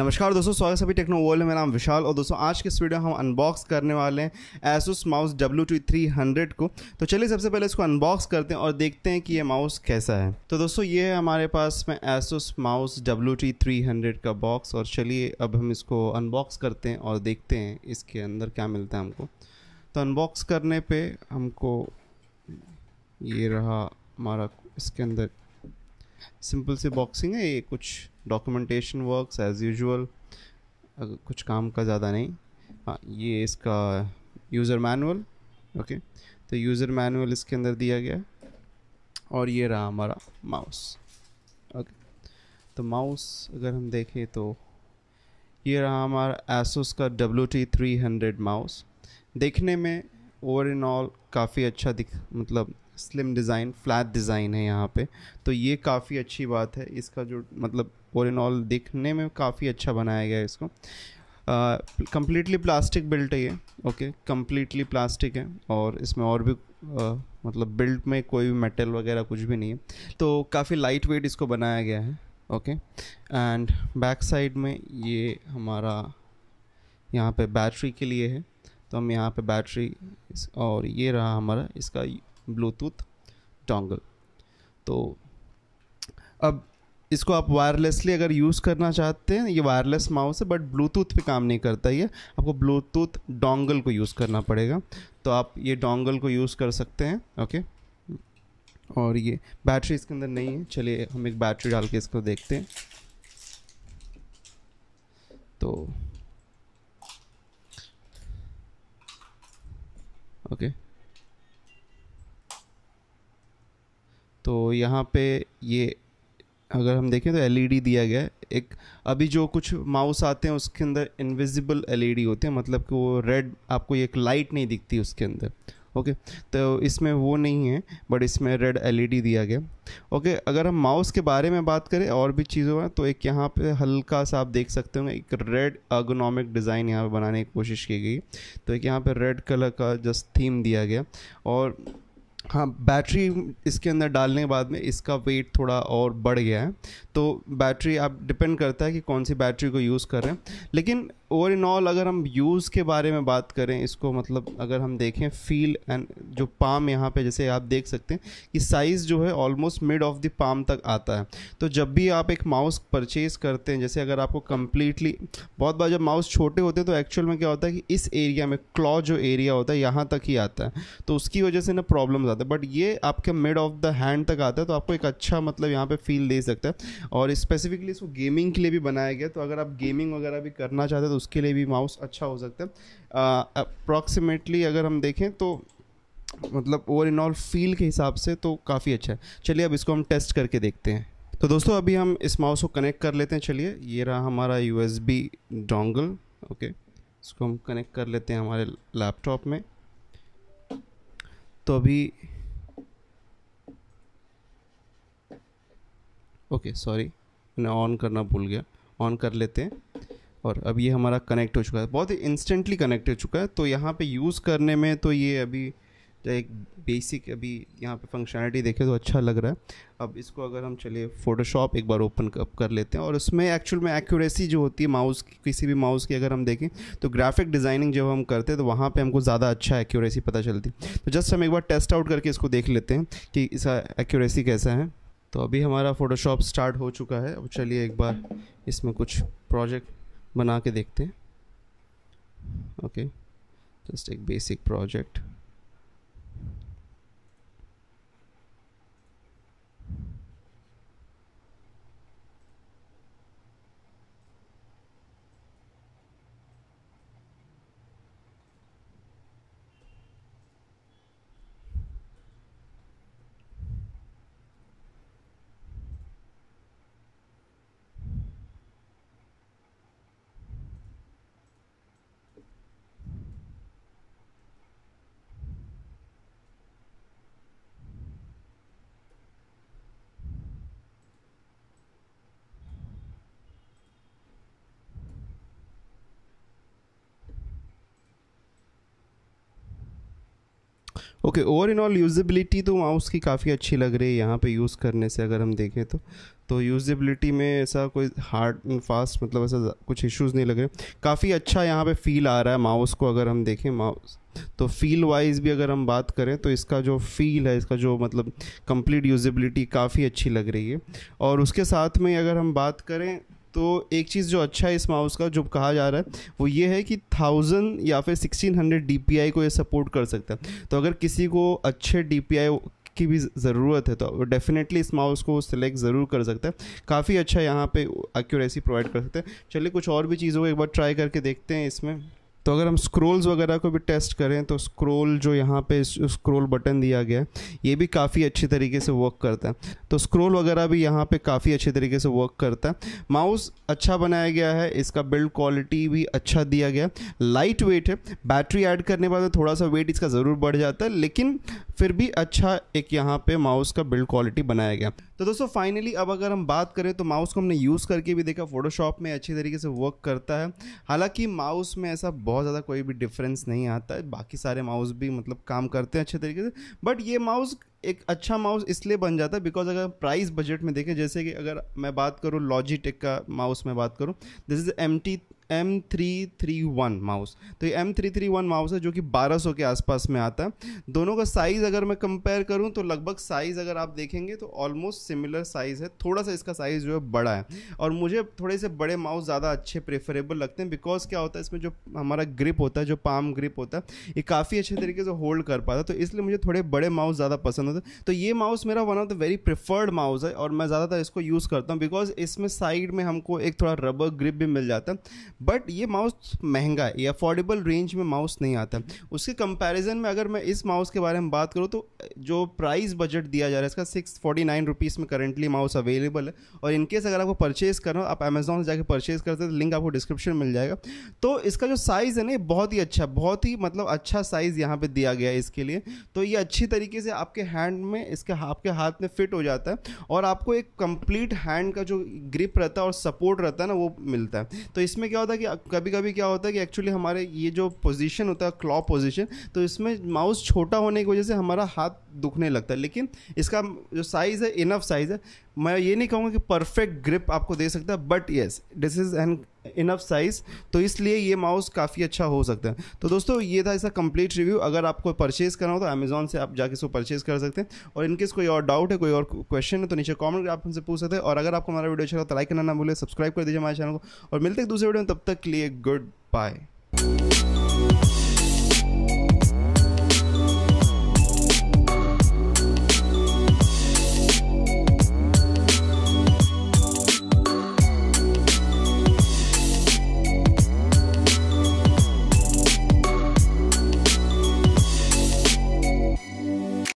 नमस्कार दोस्तों स्वागत सभी टेक्नो वर्ल्ड मेरा नाम विशाल और दोस्तों आज के इस वीडियो हम अनबॉक्स करने वाले हैं Asus mouse W T three hundred को तो चलिए सबसे पहले इसको अनबॉक्स करते हैं और देखते हैं कि ये माउस कैसा है तो दोस्तों ये है हमारे पास में Asus mouse W T three hundred का बॉक्स और चलिए अब हम इसको अनबॉक्स करते हैं और देखते हैं इसके अंदर क्या मिलता है हमको तो अनबॉक्स करने पर हमको ये रहा हमारा इसके अंदर सिंपल सी बॉक्सिंग है ये कुछ डॉक्यूमेंटेशन वर्क्स एज़ यूजुअल कुछ काम का ज़्यादा नहीं हाँ ये इसका यूज़र मैनुअल ओके तो यूज़र मैनुअल इसके अंदर दिया गया और ये रहा हमारा माउस ओके तो माउस अगर हम देखें तो ये रहा हमारा एसोस का W T three hundred mouse देखने में ओवर ऑल काफ़ी अच्छा दिख मतलब स्लिम डिज़ाइन फ्लैट डिज़ाइन है यहाँ पे तो ये काफ़ी अच्छी बात है इसका जो मतलब ओर इन ऑल देखने में काफ़ी अच्छा बनाया गया है इसको कम्प्लीटली प्लास्टिक बिल्ट है ये ओके कम्प्लीटली प्लास्टिक है और इसमें और भी uh, मतलब बिल्ट में कोई भी मेटल वगैरह कुछ भी नहीं है तो काफ़ी लाइट वेट इसको बनाया गया है ओके एंड बैक साइड में ये हमारा यहाँ पे बैटरी के लिए है तो हम यहाँ पे बैटरी और ये रहा हमारा इसका ब्लूटूथ डोंगल तो अब इसको आप वायरलेसली अगर यूज़ करना चाहते हैं ये वायरलेस माउस है बट ब्लूटूथ पे काम नहीं करता ये आपको ब्लूटूथ डोंगल को यूज़ करना पड़ेगा तो आप ये डोंगल को यूज़ कर सकते हैं ओके और ये बैटरी इसके अंदर नहीं है चलिए हम एक बैटरी डाल के इसको देखते हैं तो ओके तो यहाँ पे ये अगर हम देखें तो एलईडी e दिया गया है एक अभी जो कुछ माउस आते हैं उसके अंदर इनविजिबल एलईडी e होते हैं मतलब कि वो रेड आपको एक लाइट नहीं दिखती उसके अंदर ओके तो इसमें वो नहीं है बट इसमें रेड एलईडी e दिया गया ओके अगर हम माउस के बारे में बात करें और भी चीज़ों में तो एक यहाँ पे हल्का सा आप देख सकते होंगे एक रेड अगोनॉमिक डिज़ाइन यहाँ पर बनाने की कोशिश की गई तो एक यहाँ पर रेड कलर का जस्ट थीम दिया गया और हाँ बैटरी इसके अंदर डालने के बाद में इसका वेट थोड़ा और बढ़ गया है तो बैटरी आप डिपेंड करता है कि कौन सी बैटरी को यूज़ कर रहे हैं लेकिन ओवर इन ऑल अगर हम यूज़ के बारे में बात करें इसको मतलब अगर हम देखें फील एंड जो पाम यहाँ पे जैसे आप देख सकते हैं कि साइज़ जो है almost mid of the palm तक आता है तो जब भी आप एक माउस परचेज़ करते हैं जैसे अगर आपको कम्प्लीटली बहुत बार जब माउस छोटे होते हैं तो एक्चुअल में क्या होता है कि इस एरिया में क्लॉ जो एरिया होता है यहाँ तक ही आता है तो उसकी वजह से ना प्रॉब्लम आते हैं बट ये आपके मिड ऑफ द हैंड तक आता है तो आपको एक अच्छा मतलब यहाँ पर फील दे सकता है और स्पेसिफिकली इसको गेमिंग के लिए भी बनाया गया तो अगर आप गेमिंग वगैरह भी करना चाहते हो तो उसके लिए भी माउस अच्छा हो सकता है अप्रॉक्सीमेटली अगर हम देखें तो मतलब ओवर इन ऑल फील के हिसाब से तो काफ़ी अच्छा है चलिए अब इसको हम टेस्ट करके देखते हैं तो दोस्तों अभी हम इस माउस को कनेक्ट कर लेते हैं चलिए ये रहा हमारा U S B dongle okay इसको हम कनेक्ट कर लेते हैं हमारे लैपटॉप में तो अभी ओके सॉरी मैंने ऑन करना भूल गया ऑन कर लेते हैं और अब ये हमारा कनेक्ट हो चुका है बहुत ही इंस्टेंटली कनेक्ट हो चुका है तो यहाँ पे यूज़ करने में तो ये अभी एक बेसिक अभी यहाँ पे फंक्शनलिटी देखे तो अच्छा लग रहा है अब इसको अगर हम चलिए फ़ोटोशॉप एक बार ओपन अप कर लेते हैं और उसमें एक्चुअल में एक्यूरेसी जो होती है माउस की किसी भी माउस की अगर हम देखें तो ग्राफिक डिज़ाइनिंग जब हम करते हैं तो वहाँ पे हमको ज़्यादा अच्छा एक्यूरेसी पता चलती तो जस्ट हम एक बार टेस्ट आउट करके इसको देख लेते हैं कि इसका एक्यूरेसी कैसा है तो अभी हमारा फ़ोटोशॉप स्टार्ट हो चुका है अब चलिए एक बार इसमें कुछ प्रोजेक्ट बना के देखते हैं ओके जस्ट एक basic project okay overall usability तो माउस की काफ़ी अच्छी लग रही है यहाँ पे यूज़ करने से अगर हम देखें तो तो यूजबिलिटी में ऐसा कोई हार्ड एंड फास्ट मतलब ऐसा कुछ इश्यूज़ नहीं लग रहे काफ़ी अच्छा यहाँ पे फील आ रहा है माउस को अगर हम देखें माउस तो फील वाइज भी अगर हम बात करें तो इसका जो फील है इसका जो मतलब कंप्लीट यूजबिलिटी काफ़ी अच्छी लग रही है और उसके साथ में अगर हम बात करें तो एक चीज़ जो अच्छा है इस माउस का जो कहा जा रहा है वो ये है कि थाउजेंड या फिर sixteen hundred D P I को ये सपोर्ट कर सकता है तो अगर किसी को अच्छे डी पी आई की भी ज़रूरत है तो डेफिनेटली इस माउस को सिलेक्ट ज़रूर कर सकता है काफ़ी अच्छा यहाँ पे एक्यूरेसी प्रोवाइड कर सकते हैं चलिए कुछ और भी चीज़ों को एक बार ट्राई करके देखते हैं इसमें तो अगर हम स्क्रोल्स वगैरह को भी टेस्ट करें तो स्क्रोल जो यहाँ पे स्क्रोल बटन दिया गया है ये भी काफ़ी अच्छे तरीके से वर्क करता है तो स्क्रोल वगैरह भी यहाँ पे काफ़ी अच्छे तरीके से वर्क करता है माउस अच्छा बनाया गया है इसका बिल्ड क्वालिटी भी अच्छा दिया गया लाइट वेट है बैटरी ऐड करने के बाद थोड़ा सा वेट इसका ज़रूर बढ़ जाता है लेकिन फिर भी अच्छा एक यहाँ पर माउस का बिल्ड क्वालिटी बनाया गया तो दोस्तों फाइनली अब अगर हम बात करें तो माउस को हमने यूज़ करके भी देखा फोटोशॉप में अच्छी तरीके से वर्क करता है हालांकि माउस में ऐसा बहुत ज़्यादा कोई भी डिफरेंस नहीं आता है बाकी सारे माउस भी मतलब काम करते हैं अच्छे तरीके से बट ये माउस एक अच्छा माउस इसलिए बन जाता है बिकॉज अगर प्राइस बजट में देखें जैसे कि अगर मैं बात करूँ लॉजी का माउस में बात करूँ this is M T M three three one mouse तो ये M three three one mouse है जो कि बारह सौ के आसपास में आता है दोनों का साइज़ अगर मैं कंपेयर करूँ तो लगभग साइज़ अगर आप देखेंगे तो ऑलमोस्ट सिमिलर साइज़ है थोड़ा सा इसका साइज़ जो है बड़ा है और मुझे थोड़े से बड़े माउस ज़्यादा अच्छे प्रेफरेबल लगते हैं बिकॉज क्या होता है इसमें जो हमारा ग्रिप होता है जो पाम ग्रिप होता है ये काफ़ी अच्छे तरीके से होल्ड कर पाता है तो इसलिए मुझे थोड़े बड़े माउस ज़्यादा पसंद होते हैं तो ये माउस मेरा one of the very preferred mouse है और मैं ज़्यादातर इसको यूज़ करता हूँ बिकॉज इसमें साइड में हमको एक थोड़ा रबर ग्रिप भी मिल जाता है बट ये माउस महंगा है ये अफोर्डेबल रेंज में माउस नहीं आता उसके कंपैरिजन में अगर मैं इस माउस के बारे में बात करूँ तो जो प्राइस बजट दिया जा रहा है इसका सिक्स फोर्टी नाइन रुपीज़ में करेंटली माउस अवेलेबल है और इनकेस अगर आपको परचेज करो आप अमेजोन से जाकर परचेज करते हैं तो लिंक आपको डिस्क्रिप्शन मिल जाएगा तो इसका जो साइज़ है ना बहुत ही अच्छा बहुत ही मतलब अच्छा साइज़ यहाँ पर दिया गया है इसके लिए तो ये अच्छी तरीके से आपके हैंड में इसके आपके हाथ में फिट हो जाता है और आपको एक कंप्लीट हैंड का जो ग्रिप रहता है और सपोर्ट रहता है ना वो मिलता है तो इसमें क्या होता था कि कभी कभी क्या होता है कि एक्चुअली हमारे ये जो पोजीशन होता है क्लॉ पोजीशन तो इसमें माउस छोटा होने की वजह से हमारा हाथ दुखने लगता है लेकिन इसका जो साइज़ है इनफ साइज़ है मैं ये नहीं कहूँगा कि परफेक्ट ग्रिप आपको दे सकता है but yes this is an enough size तो इसलिए ये माउस काफ़ी अच्छा हो सकता है तो दोस्तों ये था इसका कंप्लीट रिव्यू अगर आपको परचेज़ करना हो तो अमेज़ॉन से आप जाके इसको परचेज़ कर सकते हैं और इनकेस कोई और डाउट है कोई और क्वेश्चन है तो नीचे कमेंट आप हमसे पूछ सकते हैं और अगर आपको हमारा वीडियो अच्छा लगा तो लाइक करना ना भूलें सब्सक्राइब कर दीजिए हमारे चैनल को और मिलते हैं दूसरे वीडियो में तब तक के लिए गुड बाय